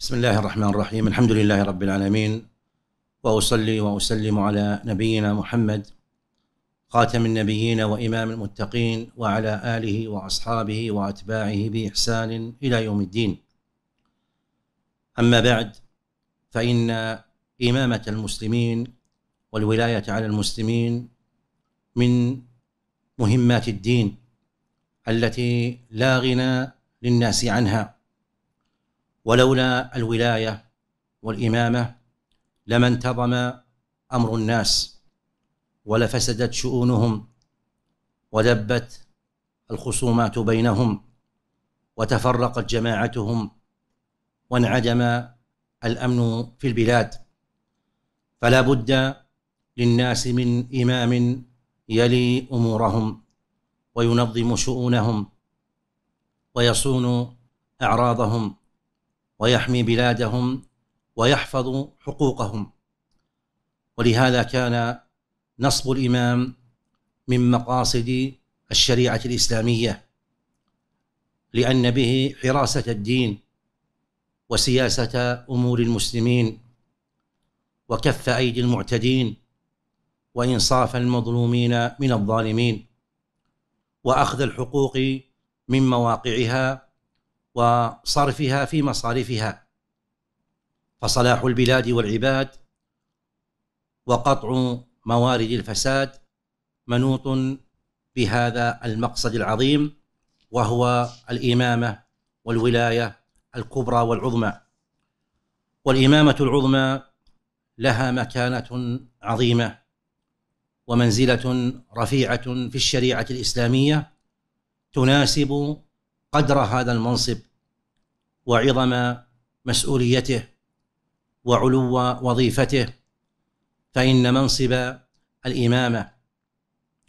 بسم الله الرحمن الرحيم الحمد لله رب العالمين واصلي واسلم على نبينا محمد خاتم النبيين وامام المتقين وعلى اله واصحابه واتباعه باحسان الى يوم الدين اما بعد فان امامه المسلمين والولايه على المسلمين من مهمات الدين التي لا غنى للناس عنها ولولا الولاية والإمامة لما انتظم أمر الناس ولفسدت شؤونهم ودبت الخصومات بينهم وتفرقت جماعتهم وانعدم الأمن في البلاد فلا بد للناس من إمام يلي أمورهم وينظم شؤونهم ويصون أعراضهم ويحمي بلادهم ويحفظ حقوقهم ولهذا كان نصب الامام من مقاصد الشريعه الاسلاميه لان به حراسه الدين وسياسه امور المسلمين وكف ايدي المعتدين وانصاف المظلومين من الظالمين واخذ الحقوق من مواقعها وصرفها في مصارفها فصلاح البلاد والعباد وقطع موارد الفساد منوط بهذا المقصد العظيم وهو الامامه والولايه الكبرى والعظمى والامامه العظمى لها مكانه عظيمه ومنزله رفيعه في الشريعه الاسلاميه تناسب قدر هذا المنصب وعظم مسؤوليته وعلو وظيفته فإن منصب الإمامة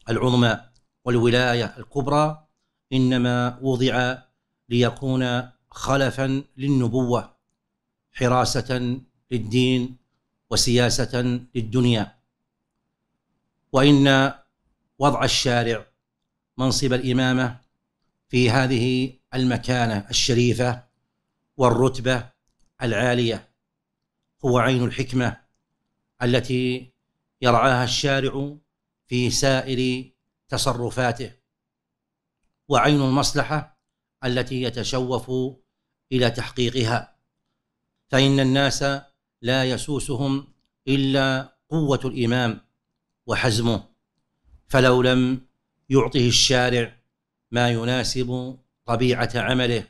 العظمى والولاية الكبرى إنما وضع ليكون خلفا للنبوة حراسة للدين وسياسة للدنيا وإن وضع الشارع منصب الإمامة في هذه المكانه الشريفه والرتبه العاليه هو عين الحكمه التي يرعاها الشارع في سائر تصرفاته وعين المصلحه التي يتشوف الى تحقيقها فان الناس لا يسوسهم الا قوه الامام وحزمه فلو لم يعطه الشارع ما يناسب طبيعه عمله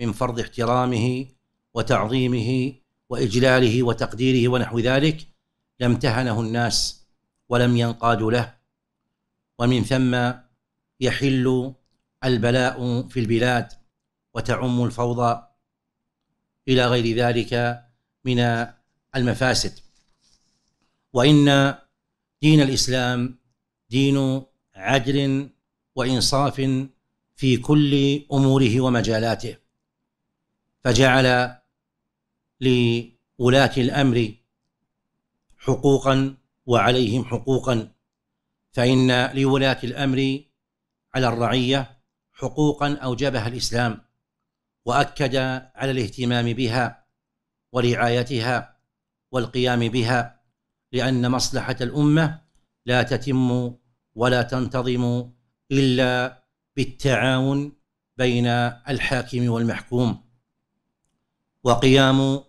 من فرض احترامه وتعظيمه واجلاله وتقديره ونحو ذلك تهنه الناس ولم ينقادوا له ومن ثم يحل البلاء في البلاد وتعم الفوضى الى غير ذلك من المفاسد وان دين الاسلام دين عدل وانصاف في كل اموره ومجالاته فجعل لولاه الامر حقوقا وعليهم حقوقا فان لولاه الامر على الرعيه حقوقا اوجبها الاسلام واكد على الاهتمام بها ورعايتها والقيام بها لان مصلحه الامه لا تتم ولا تنتظم الا بالتعاون بين الحاكم والمحكوم وقيام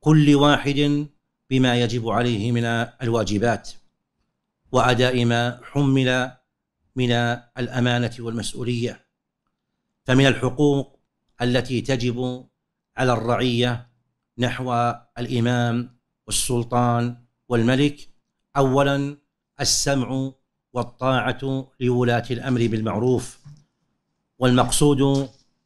كل واحد بما يجب عليه من الواجبات واداء ما حمل من الامانه والمسؤوليه فمن الحقوق التي تجب على الرعيه نحو الامام والسلطان والملك اولا السمع والطاعة لولاة الأمر بالمعروف والمقصود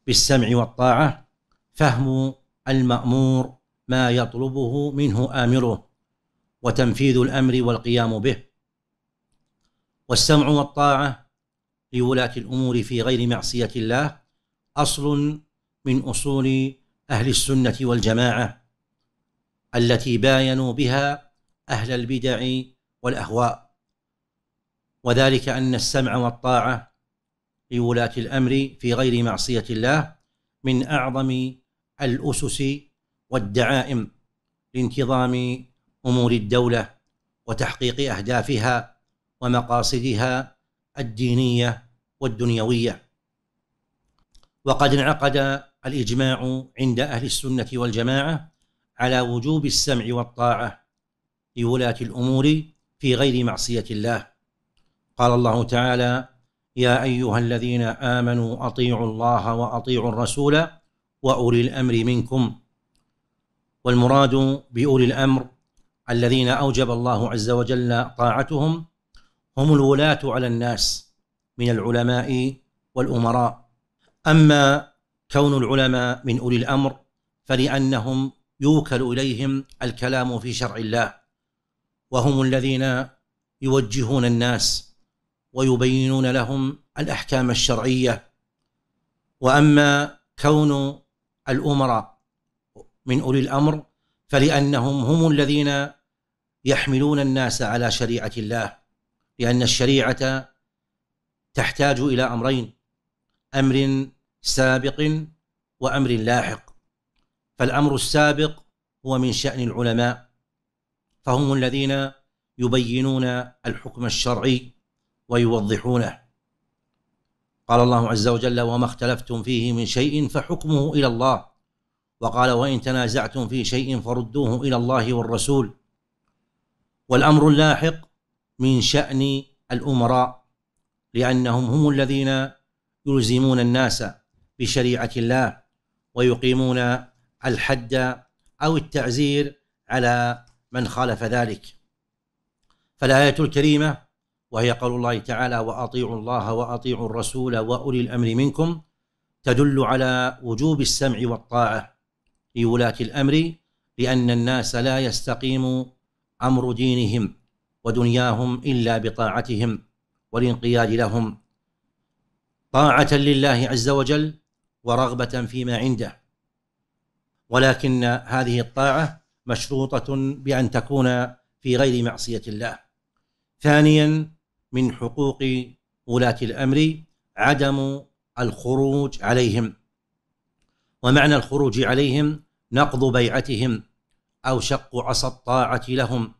بالسمع والطاعة فهم المأمور ما يطلبه منه آمره وتنفيذ الأمر والقيام به والسمع والطاعة لولاة الأمور في غير معصية الله أصل من أصول أهل السنة والجماعة التي باينوا بها أهل البدع والأهواء وذلك أن السمع والطاعة لولاة الأمر في غير معصية الله من أعظم الأسس والدعائم لانتظام أمور الدولة وتحقيق أهدافها ومقاصدها الدينية والدنيوية وقد انعقد الإجماع عند أهل السنة والجماعة على وجوب السمع والطاعة لولاة الأمور في غير معصية الله قال الله تعالى يا ايها الذين امنوا اطيعوا الله واطيعوا الرسول واولي الامر منكم والمراد باولي الامر الذين اوجب الله عز وجل طاعتهم هم الولاه على الناس من العلماء والامراء اما كون العلماء من اولي الامر فلانهم يوكل اليهم الكلام في شرع الله وهم الذين يوجهون الناس ويبينون لهم الاحكام الشرعيه واما كون الامراء من اولي الامر فلانهم هم الذين يحملون الناس على شريعه الله لان الشريعه تحتاج الى امرين امر سابق وامر لاحق فالامر السابق هو من شان العلماء فهم الذين يبينون الحكم الشرعي ويوضحونه قال الله عز وجل وما اختلفتم فيه من شيء فحكمه الى الله وقال وان تنازعتم في شيء فردوه الى الله والرسول والامر اللاحق من شان الامراء لانهم هم الذين يلزمون الناس بشريعه الله ويقيمون الحد او التعزير على من خالف ذلك فالايه الكريمه وهي قول الله تعالى واطيعوا الله واطيعوا الرسول واولي الامر منكم تدل على وجوب السمع والطاعه لولاه الامر لان الناس لا يستقيم امر دينهم ودنياهم الا بطاعتهم والانقياد لهم طاعه لله عز وجل ورغبه فيما عنده ولكن هذه الطاعه مشروطه بان تكون في غير معصيه الله ثانيا من حقوق ولاة الأمر عدم الخروج عليهم ومعنى الخروج عليهم نقض بيعتهم أو شق عصا الطاعة لهم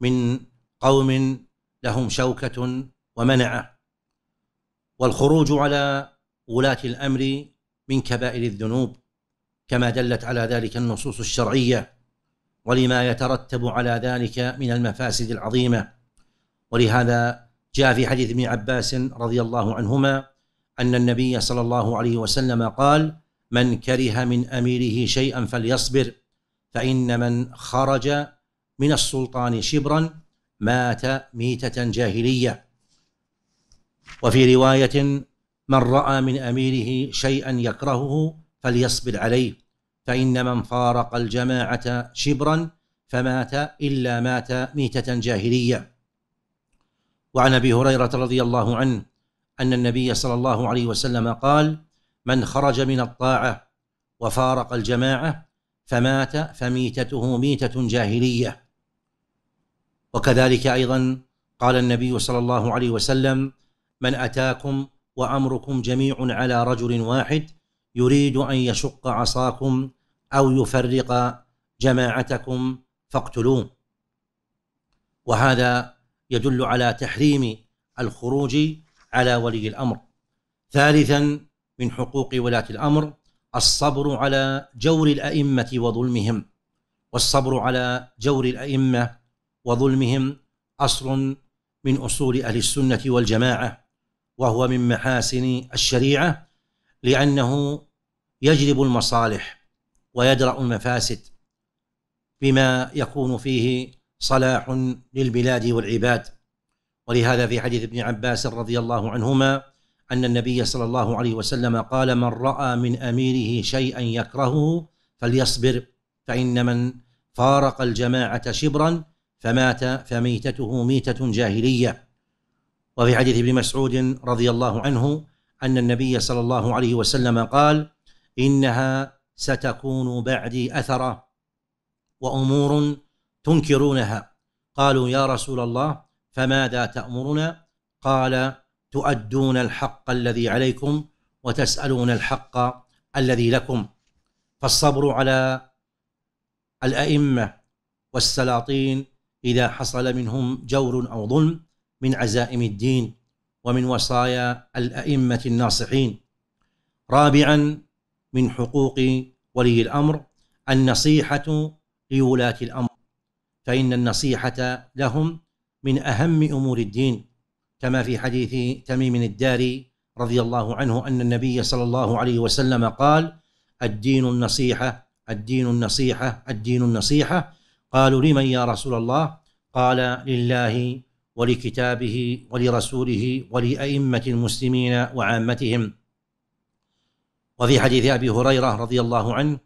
من قوم لهم شوكة ومنعة والخروج على ولاة الأمر من كبائر الذنوب كما دلت على ذلك النصوص الشرعية ولما يترتب على ذلك من المفاسد العظيمه ولهذا جاء في حديث ابن عباس رضي الله عنهما أن النبي صلى الله عليه وسلم قال من كره من أميره شيئا فليصبر فإن من خرج من السلطان شبرا مات ميتة جاهلية وفي رواية من رأى من أميره شيئا يكرهه فليصبر عليه فإن من فارق الجماعة شبرا فمات إلا مات ميتة جاهلية وعن ابي هريره رضي الله عنه ان النبي صلى الله عليه وسلم قال من خرج من الطاعه وفارق الجماعه فمات فميتته ميته جاهليه وكذلك ايضا قال النبي صلى الله عليه وسلم من اتاكم وامركم جميع على رجل واحد يريد ان يشق عصاكم او يفرق جماعتكم فاقتلوه وهذا يدل على تحريم الخروج على ولي الامر. ثالثا من حقوق ولاة الامر الصبر على جور الائمه وظلمهم والصبر على جور الائمه وظلمهم اصل من اصول اهل السنه والجماعه وهو من محاسن الشريعه لانه يجلب المصالح ويدرا المفاسد بما يكون فيه صلاح للبلاد والعباد ولهذا في حديث ابن عباس رضي الله عنهما أن النبي صلى الله عليه وسلم قال من رأى من أميره شيئا يكرهه فليصبر فإن من فارق الجماعة شبرا فمات فميتته ميتة جاهلية وفي حديث ابن مسعود رضي الله عنه أن النبي صلى الله عليه وسلم قال إنها ستكون بعدي أثرة وأمور تنكرونها قالوا يا رسول الله فماذا تأمرنا قال تؤدون الحق الذي عليكم وتسألون الحق الذي لكم فالصبر على الأئمة والسلاطين إذا حصل منهم جور أو ظلم من عزائم الدين ومن وصايا الأئمة الناصحين رابعا من حقوق ولي الأمر النصيحة لولاة الأمر فإن النصيحة لهم من أهم أمور الدين كما في حديث تميم الداري رضي الله عنه أن النبي صلى الله عليه وسلم قال الدين النصيحة الدين النصيحة الدين النصيحة قالوا لمن يا رسول الله قال لله ولكتابه ولرسوله ولأئمة المسلمين وعامتهم وفي حديث أبي هريرة رضي الله عنه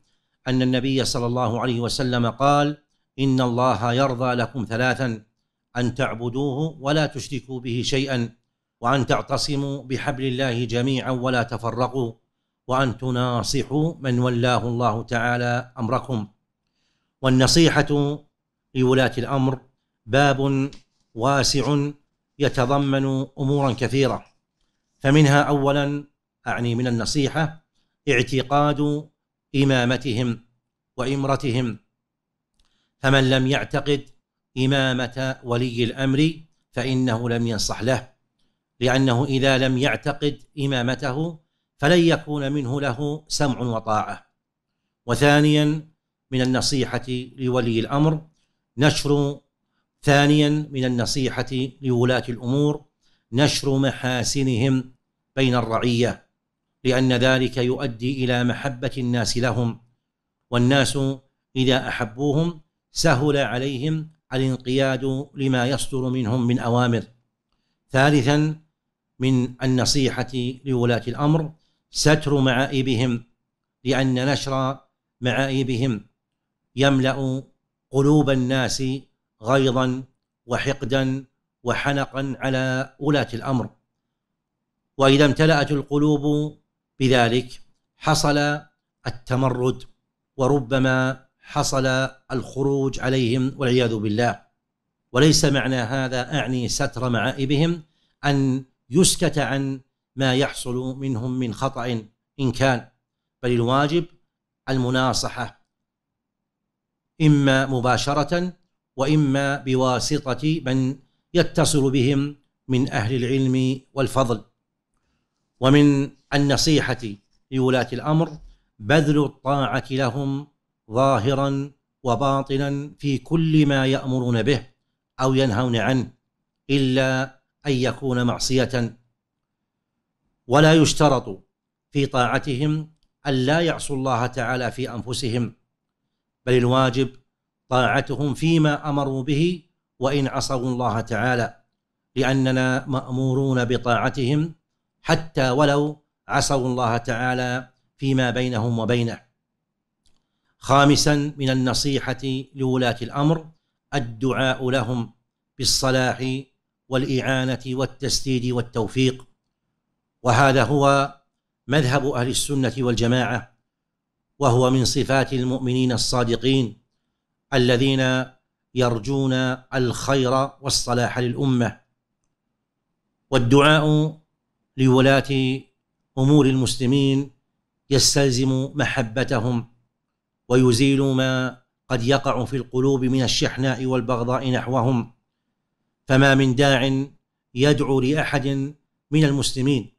أن النبي صلى الله عليه وسلم قال إن الله يرضى لكم ثلاثا أن تعبدوه ولا تشركوا به شيئا وأن تعتصموا بحبل الله جميعا ولا تفرقوا وأن تناصحوا من ولاه الله تعالى أمركم والنصيحة لولاة الأمر باب واسع يتضمن أمورا كثيرة فمنها أولا أعني من النصيحة اعتقاد إمامتهم وإمرتهم فمن لم يعتقد إمامة ولي الأمر فإنه لم ينصح له لأنه إذا لم يعتقد إمامته فلن يكون منه له سمع وطاعة وثانيا من النصيحة لولي الأمر نشر ثانيا من النصيحة لولاة الأمور نشر محاسنهم بين الرعية لأن ذلك يؤدي إلى محبة الناس لهم والناس إذا أحبوهم سهل عليهم الانقياد لما يصدر منهم من اوامر ثالثا من النصيحه لولاه الامر ستر معائبهم لان نشر معائبهم يملا قلوب الناس غيظا وحقدا وحنقا على ولاه الامر واذا امتلات القلوب بذلك حصل التمرد وربما حصل الخروج عليهم والعياذ بالله وليس معنى هذا اعني ستر معائبهم ان يسكت عن ما يحصل منهم من خطا ان كان بل الواجب المناصحه اما مباشره واما بواسطه من يتصل بهم من اهل العلم والفضل ومن النصيحه لولاه الامر بذل الطاعه لهم ظاهرا وباطنا في كل ما يامرون به او ينهون عنه الا ان يكون معصيه ولا يشترط في طاعتهم ان لا يعصوا الله تعالى في انفسهم بل الواجب طاعتهم فيما امروا به وان عصوا الله تعالى لاننا مامورون بطاعتهم حتى ولو عصوا الله تعالى فيما بينهم وبينه خامسا من النصيحة لولاة الأمر الدعاء لهم بالصلاح والإعانة والتسديد والتوفيق وهذا هو مذهب أهل السنة والجماعة وهو من صفات المؤمنين الصادقين الذين يرجون الخير والصلاح للأمة والدعاء لولاة أمور المسلمين يستلزم محبتهم ويزيل ما قد يقع في القلوب من الشحناء والبغضاء نحوهم فما من داع يدعو لاحد من المسلمين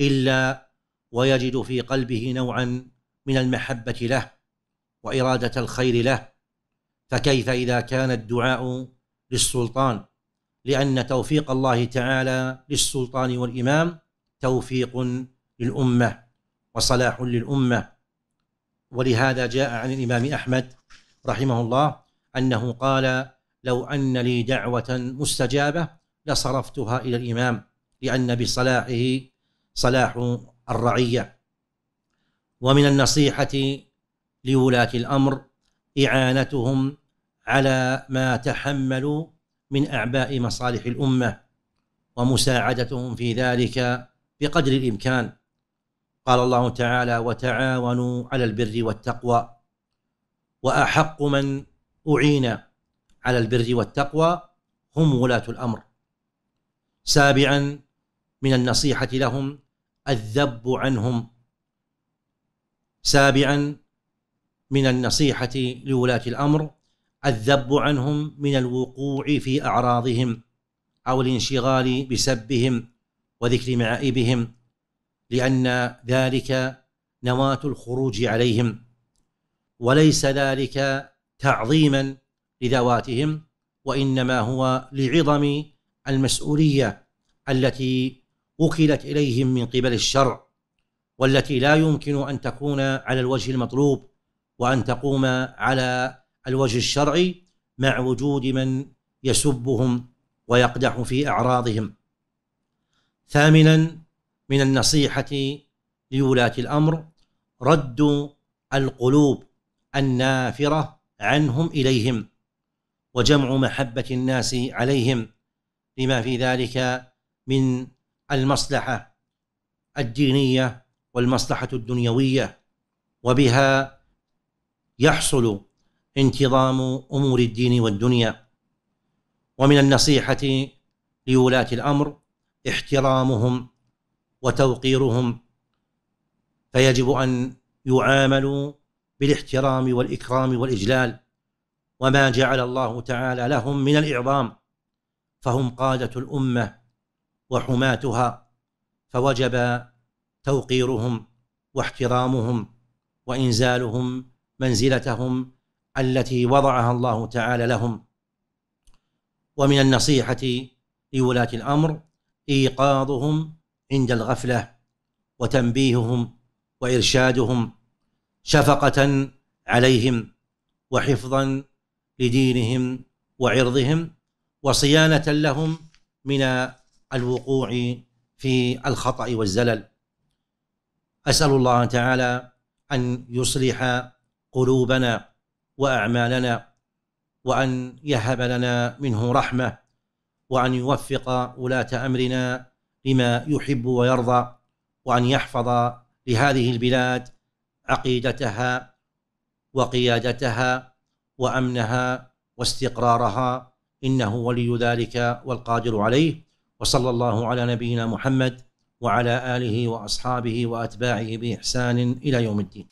الا ويجد في قلبه نوعا من المحبه له واراده الخير له فكيف اذا كان الدعاء للسلطان لان توفيق الله تعالى للسلطان والامام توفيق للامه وصلاح للامه ولهذا جاء عن الإمام أحمد رحمه الله أنه قال لو أن لي دعوة مستجابة لصرفتها إلى الإمام لأن بصلاحه صلاح الرعية ومن النصيحة لولاة الأمر إعانتهم على ما تحملوا من أعباء مصالح الأمة ومساعدتهم في ذلك بقدر الإمكان قال الله تعالى وتعاونوا على البر والتقوى واحق من اعين على البر والتقوى هم ولاه الامر سابعا من النصيحه لهم الذب عنهم سابعا من النصيحه لولاه الامر الذب عنهم من الوقوع في اعراضهم او الانشغال بسبهم وذكر معائبهم لأن ذلك نواة الخروج عليهم وليس ذلك تعظيما لذواتهم وإنما هو لعظم المسؤولية التي وكلت إليهم من قبل الشرع والتي لا يمكن أن تكون على الوجه المطلوب وأن تقوم على الوجه الشرعي مع وجود من يسبهم ويقدح في أعراضهم ثامنا من النصيحة لولاة الأمر رد القلوب النافرة عنهم إليهم وجمع محبة الناس عليهم لما في ذلك من المصلحة الدينية والمصلحة الدنيوية وبها يحصل انتظام أمور الدين والدنيا ومن النصيحة لولاة الأمر احترامهم وتوقيرهم فيجب ان يعاملوا بالاحترام والاكرام والاجلال وما جعل الله تعالى لهم من الاعظام فهم قاده الامه وحماتها فوجب توقيرهم واحترامهم وانزالهم منزلتهم التي وضعها الله تعالى لهم ومن النصيحه لولاه الامر ايقاظهم عند الغفله وتنبيههم وارشادهم شفقه عليهم وحفظا لدينهم وعرضهم وصيانه لهم من الوقوع في الخطا والزلل اسال الله تعالى ان يصلح قلوبنا واعمالنا وان يهب لنا منه رحمه وان يوفق ولاه امرنا لما يحب ويرضى وأن يحفظ لهذه البلاد عقيدتها وقيادتها وأمنها واستقرارها إنه ولي ذلك والقادر عليه وصلى الله على نبينا محمد وعلى آله وأصحابه وأتباعه بإحسان إلى يوم الدين